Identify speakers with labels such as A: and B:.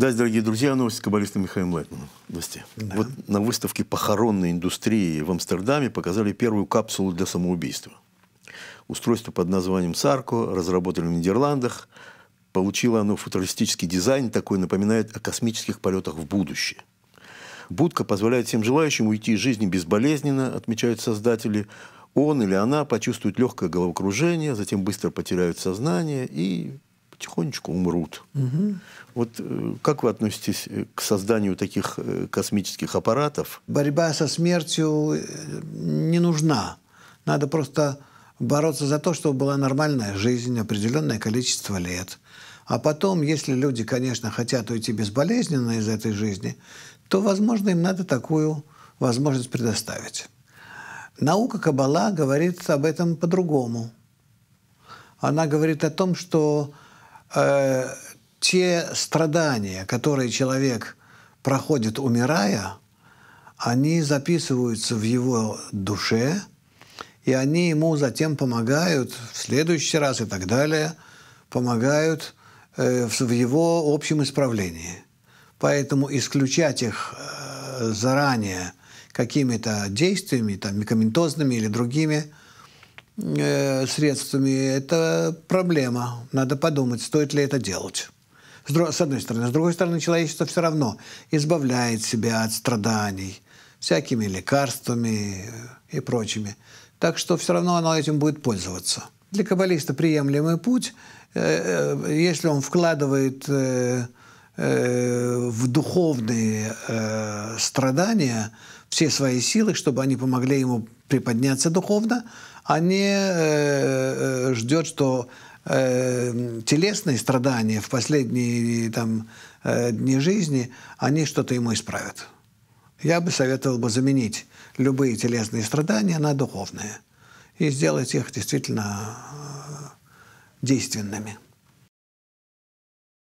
A: Здравствуйте, дорогие друзья, новости каббалиста каббалистом Михаилом Лайтманом. Здравствуйте. Да. Вот на выставке похоронной индустрии в Амстердаме показали первую капсулу для самоубийства. Устройство под названием «Сарко» разработали в Нидерландах. Получило оно футуристический дизайн, такой напоминает о космических полетах в будущее. Будка позволяет всем желающим уйти из жизни безболезненно, отмечают создатели. Он или она почувствует легкое головокружение, затем быстро потеряют сознание и потихонечку умрут. Угу. Вот э, как вы относитесь э, к созданию таких э, космических аппаратов?
B: Борьба со смертью не нужна. Надо просто бороться за то, чтобы была нормальная жизнь, определенное количество лет. А потом, если люди, конечно, хотят уйти безболезненно из этой жизни, то, возможно, им надо такую возможность предоставить. Наука кабала говорит об этом по-другому. Она говорит о том, что Э, те страдания, которые человек проходит, умирая, они записываются в его душе, и они ему затем помогают в следующий раз и так далее, помогают э, в его общем исправлении. Поэтому исключать их э, заранее какими-то действиями, там, микоментозными или другими – э, средствами, это проблема. Надо подумать, стоит ли это делать. С, с одной стороны. С другой стороны, человечество все равно избавляет себя от страданий всякими лекарствами э, и прочими. Так что все равно оно этим будет пользоваться. Для каббалиста приемлемый путь, э, э, если он вкладывает э, Э, в духовные э, страдания все свои силы, чтобы они помогли ему приподняться духовно, а не э, ждет, что телесные страдания в последние там, дни жизни, они что-то ему исправят. Я бы советовал бы заменить любые телесные страдания на духовные и сделать их действительно действенными.